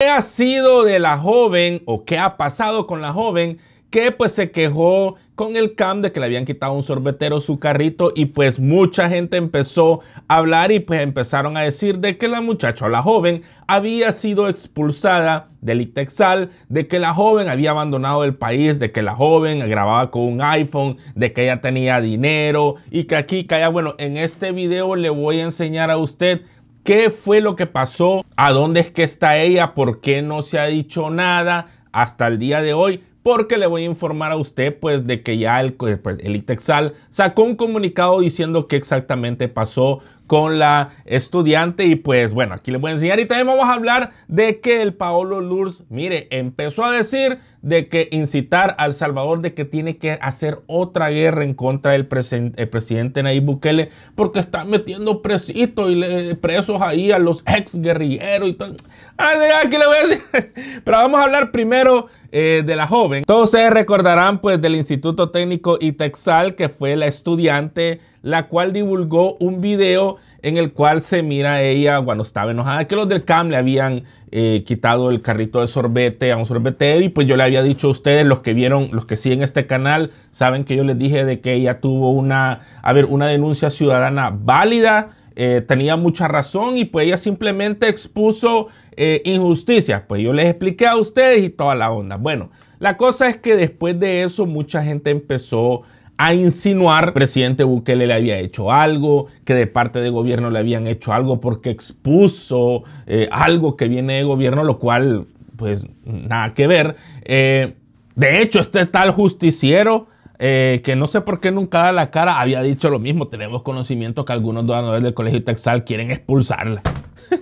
¿Qué ha sido de la joven o qué ha pasado con la joven que pues se quejó con el CAM de que le habían quitado un sorbetero su carrito y pues mucha gente empezó a hablar y pues empezaron a decir de que la muchacha, la joven, había sido expulsada del ITEXAL, de que la joven había abandonado el país, de que la joven grababa con un iPhone, de que ella tenía dinero y que aquí, que bueno, en este video le voy a enseñar a usted ¿Qué fue lo que pasó? ¿A dónde es que está ella? ¿Por qué no se ha dicho nada hasta el día de hoy? porque le voy a informar a usted pues de que ya pues, pues, el, ITEXAL sacó un comunicado diciendo qué exactamente pasó con la estudiante y pues bueno, aquí le voy a enseñar y también vamos a hablar de que el Paolo Lourdes, mire, empezó a decir de que incitar al Salvador de que tiene que hacer otra guerra en contra del presidente Nayib Bukele porque están metiendo presitos y presos ahí a los ex guerrilleros y todo. Ah, aquí lo voy a decir. Pero vamos a hablar primero eh, de la joven. Todos se recordarán pues del Instituto Técnico Itexal, que fue la estudiante, la cual divulgó un video en el cual se mira a ella cuando estaba enojada, que los del CAM le habían eh, quitado el carrito de sorbete a un sorbete y pues yo le había dicho a ustedes, los que vieron, los que siguen este canal, saben que yo les dije de que ella tuvo una, a ver, una denuncia ciudadana válida eh, tenía mucha razón y pues ella simplemente expuso eh, injusticias. Pues yo les expliqué a ustedes y toda la onda. Bueno, la cosa es que después de eso mucha gente empezó a insinuar que el presidente Bukele le había hecho algo, que de parte del gobierno le habían hecho algo porque expuso eh, algo que viene de gobierno, lo cual pues nada que ver. de hecho, este tal justiciero eh, que no sé por qué nunca da la cara, había dicho lo mismo. Tenemos conocimiento que algunos donadores del colegio Texal quieren expulsarla.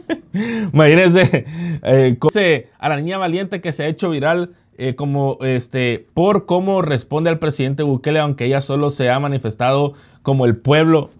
Imagínense eh, a la niña valiente que se ha hecho viral eh, como este por cómo responde al presidente Bukele, aunque ella solo se ha manifestado como el pueblo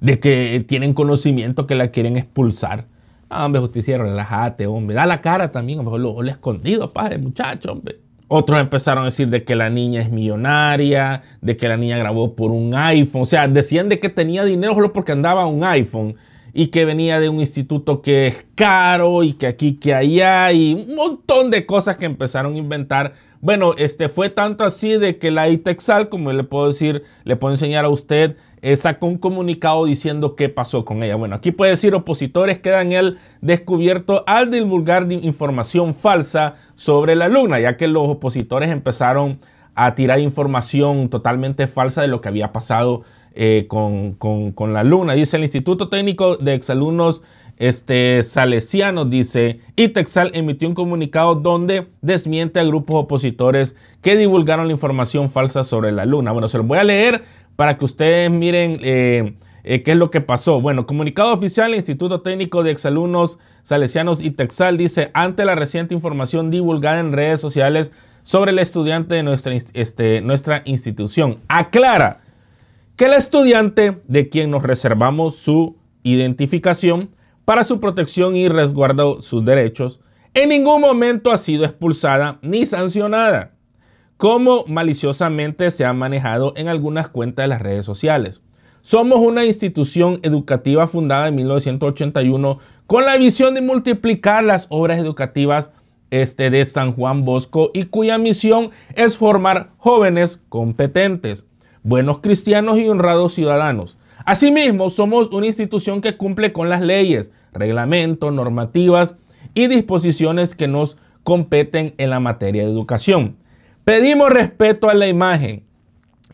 de que tienen conocimiento que la quieren expulsar. Ah, hombre, justiciero, relájate, hombre. Da la cara también, a lo mejor lo, escondido, padre, muchacho, hombre. Otros empezaron a decir de que la niña es millonaria, de que la niña grabó por un iPhone. O sea, decían de que tenía dinero solo porque andaba un iPhone y que venía de un instituto que es caro y que aquí, que allá y un montón de cosas que empezaron a inventar. Bueno, este fue tanto así de que la ITEXAL, como le puedo decir, le puedo enseñar a usted, eh, sacó un comunicado diciendo qué pasó con ella. Bueno, aquí puede decir opositores quedan el descubierto al divulgar información falsa sobre la luna ya que los opositores empezaron a tirar información totalmente falsa de lo que había pasado eh, con, la luna Dice el Instituto Técnico de Exalumnos este, Salesianos, dice, y Texal emitió un comunicado donde desmiente a grupos opositores que divulgaron la información falsa sobre la luna Bueno, se lo voy a leer para que ustedes miren eh, eh, qué es lo que pasó. Bueno, comunicado oficial, del Instituto Técnico de Exalumnos Salesianos y Texal dice, ante la reciente información divulgada en redes sociales sobre el estudiante de este, nuestra, institución, aclara que el estudiante de quien nos reservamos su identificación para su protección y resguardo sus derechos, en ningún momento ha sido expulsada ni sancionada como maliciosamente se ha manejado en algunas cuentas de las redes sociales. Somos una institución educativa fundada en 1981 con la visión de multiplicar las obras educativas este, de San Juan Bosco y cuya misión es formar jóvenes competentes, buenos cristianos y honrados ciudadanos. Asimismo, somos una institución que cumple con las leyes, reglamentos, normativas y disposiciones que nos competen en la materia de educación. Pedimos respeto a la imagen,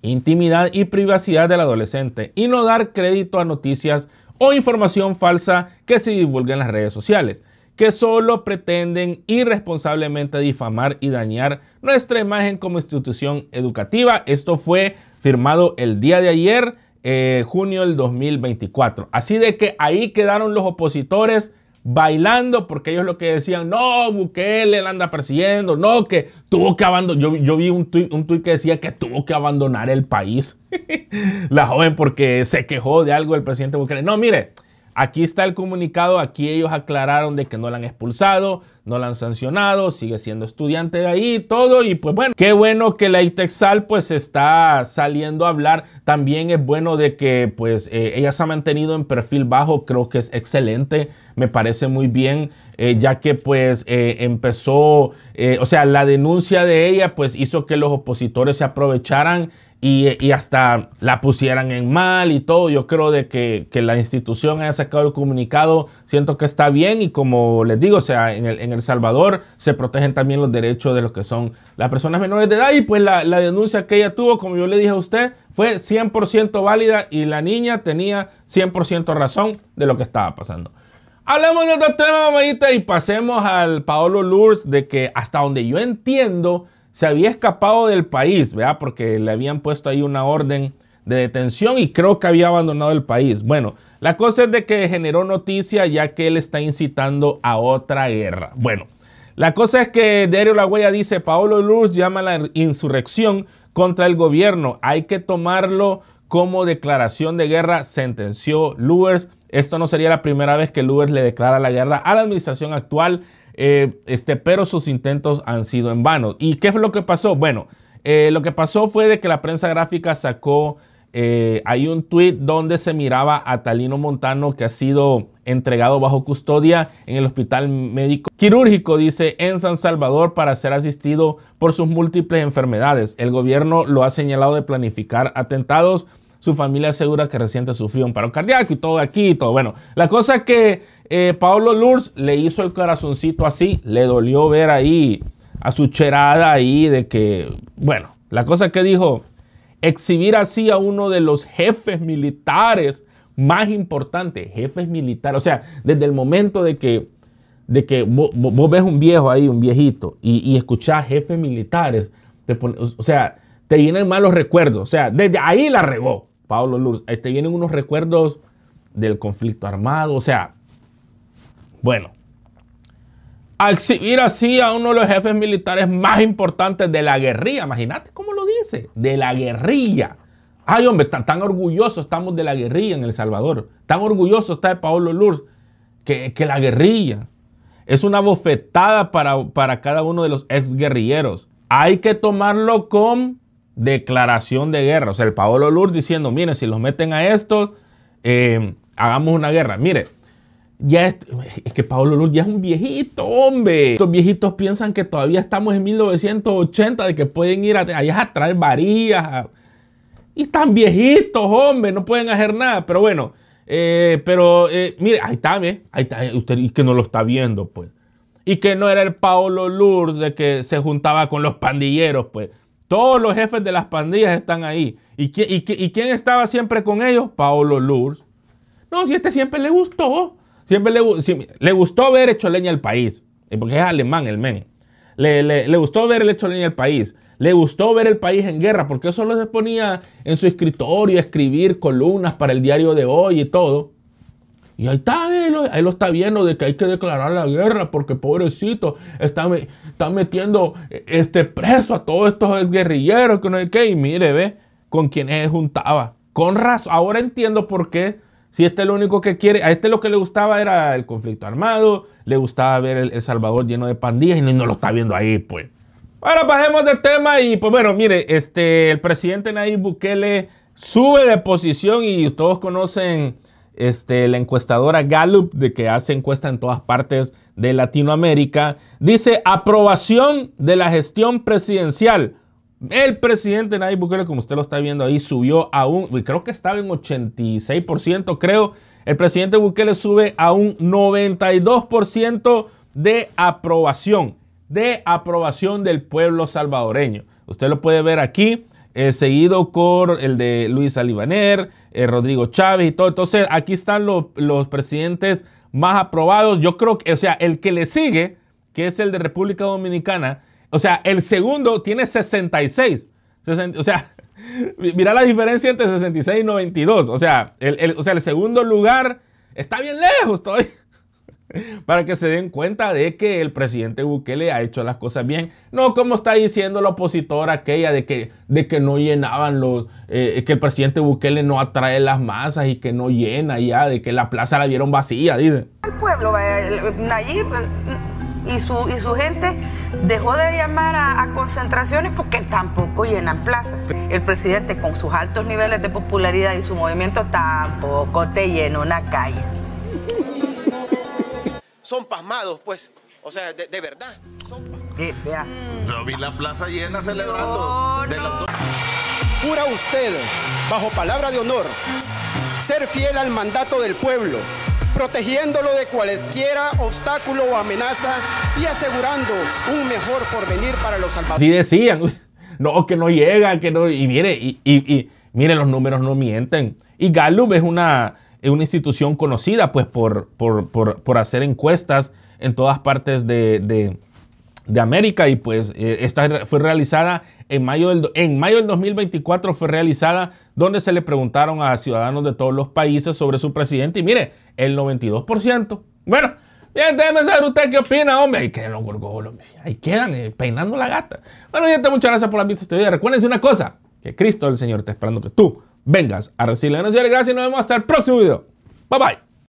intimidad y privacidad del adolescente y no dar crédito a noticias o información falsa que se divulgue en las redes sociales, que solo pretenden irresponsablemente difamar y dañar nuestra imagen como institución educativa. Esto fue firmado el día de ayer, eh, junio del 2024. Así de que ahí quedaron los opositores bailando, porque ellos lo que decían, no, Bukele la anda persiguiendo, no, que tuvo que abandonar, yo, vi un tuit, un tuit que decía que tuvo que abandonar el país, la joven porque se quejó de algo el presidente Bukele. No, mire, Aquí está el comunicado, aquí ellos aclararon de que no la han expulsado, no la han sancionado, sigue siendo estudiante de ahí todo. Y pues bueno, qué bueno que la Itexal pues está saliendo a hablar. También es bueno de que pues eh, ella se ha mantenido en perfil bajo, creo que es excelente, me parece muy bien, eh, ya que pues eh, empezó, o sea, la denuncia de ella pues hizo que los opositores se aprovecharan y, hasta la pusieran en mal y todo. Yo creo de que, que, la institución haya sacado el comunicado, siento que está bien y como les digo, o sea, en El, Salvador se protegen también los derechos de los que son las personas menores de edad y pues la, la denuncia que ella tuvo, como yo le dije a usted, fue 100% válida y la niña tenía 100% razón de lo que estaba pasando. Hablemos de otro tema, mamadita, y pasemos al Paolo Lourdes de que hasta donde yo entiendo, se había escapado del país, ¿verdad? Porque le habían puesto ahí una orden de detención y creo que había abandonado el país. Bueno, la cosa es de que generó noticia ya que él está incitando a otra guerra. Bueno, la cosa es que Dario La Huella dice, Paolo Luz llama la insurrección contra el gobierno, hay que tomarlo como declaración de guerra, sentenció Lures. Esto no sería la primera vez que Lourdes le declara la guerra a la administración actual eh, este, pero sus intentos han sido en vano. ¿Y qué fue lo que pasó? Bueno, eh, lo que pasó fue de que la prensa gráfica sacó, hay eh, un tweet donde se miraba a Talino Montano que ha sido entregado bajo custodia en el hospital médico quirúrgico, dice, en San Salvador para ser asistido por sus múltiples enfermedades. El gobierno lo ha señalado de planificar atentados. Su familia asegura que reciente sufrió un paro cardíaco y todo aquí y todo. Bueno, la cosa que eh, Pablo Lourdes le hizo el corazoncito así, le dolió ver ahí a su cherada ahí de que, bueno, la cosa que dijo, exhibir así a uno de los jefes militares más importantes, jefes militares, o sea, desde el momento de que, de que vos, ves un viejo ahí, un viejito, y, y escuchás jefes militares, o sea, te vienen malos recuerdos, o sea, desde ahí la regó Pablo Lourdes, eh, te vienen unos recuerdos del conflicto armado, o sea, bueno, exhibir así a uno de los jefes militares más importantes de la guerrilla, imagínate cómo lo dice, de la guerrilla. Ay, hombre, tan, tan orgullosos estamos de la guerrilla en El Salvador. Tan orgulloso está el Paolo Lourdes que, la guerrilla. Es una bofetada para, cada uno de los ex guerrilleros Hay que tomarlo con declaración de guerra. O sea, el Paolo Lourdes diciendo, mire si los meten a estos, eh, hagamos una guerra. Mire, ya es, que Pablo Luz ya es un viejito, hombre. Estos viejitos piensan que todavía estamos en 1980, de que pueden ir allá a traer varías. y están viejitos, hombre, no pueden hacer nada. Pero bueno, eh, pero eh, mire, ahí está, ¿eh? ahí está, eh, usted y que no lo está viendo, pues. Y que no era el Paolo Lourdes de que se juntaba con los pandilleros, pues. Todos los jefes de las pandillas están ahí. ¿Y, quién, estaba siempre con ellos? Paolo Lourdes No, si este siempre le gustó. Siempre le, le gustó ver hecho leña al país, porque es alemán el men. Le, le, le, gustó ver el hecho leña al país. Le gustó ver el país en guerra, porque solo se ponía en su escritorio a escribir columnas para el diario de hoy y todo. Y ahí está, él, lo, lo, está viendo de que hay que declarar la guerra porque pobrecito, está, está metiendo eh, este preso a todos estos guerrilleros que no hay que. Y mire, ve, con quienes juntaba. Con razón, ahora entiendo por qué si este es lo único que quiere, a este lo que le gustaba era el conflicto armado, le gustaba ver el, Salvador lleno de pandillas y no, lo está viendo ahí, pues. Ahora bajemos de tema y pues bueno, mire, este, el presidente Nayib Bukele sube de posición y todos conocen este, la encuestadora Gallup, de que hace encuesta en todas partes de Latinoamérica, dice aprobación de la gestión presidencial el presidente Nayib Bukele, como usted lo está viendo ahí, subió a un, creo que estaba en 86%, creo. El presidente Bukele sube a un 92% de aprobación, de aprobación del pueblo salvadoreño. Usted lo puede ver aquí, eh, seguido por el de Luis Alibaner, eh, Rodrigo Chávez y todo. Entonces, aquí están los presidentes más aprobados. Yo creo que, o sea, el que le sigue, que es el de República Dominicana, o sea, el segundo tiene 66. o sea, mira la diferencia entre 66 y 92. O sea, el, o sea, el segundo lugar está bien lejos ¿estoy? Para que se den cuenta de que el presidente Bukele ha hecho las cosas bien. No como está diciendo la opositora aquella de que, de que no llenaban los... Eh, que el presidente Bukele no atrae las masas y que no llena ya, de que la plaza la vieron vacía, dice. El pueblo, el, y su, y su gente dejó de llamar a, concentraciones porque tampoco llenan plazas. El presidente con sus altos niveles de popularidad y su movimiento tampoco te llena una calle. Son pasmados, pues. O sea, de, verdad. Yo vi la plaza llena celebrando. de Jura usted, bajo palabra de honor, ser fiel al mandato del pueblo protegiéndolo de cualesquiera obstáculo o amenaza y asegurando un mejor porvenir para los salvadores. Así decían, no, que no llega, que no, y mire, y, los números no mienten. Y Gallup es una, institución conocida pues por, hacer encuestas en todas partes de, América y pues eh, esta fue realizada en mayo del, en mayo del 2024 fue realizada donde se le preguntaron a ciudadanos de todos los países sobre su presidente y mire, el 92%. Bueno, Bien, déjeme saber usted qué opina, hombre. Ahí quedan los gorgolos, ahí quedan peinando la gata. Bueno, gente, muchas gracias por la de este video. Recuérdense una cosa, que Cristo el Señor está esperando que tú vengas a recibir la gracia. Gracias y nos vemos hasta el próximo video. Bye, bye.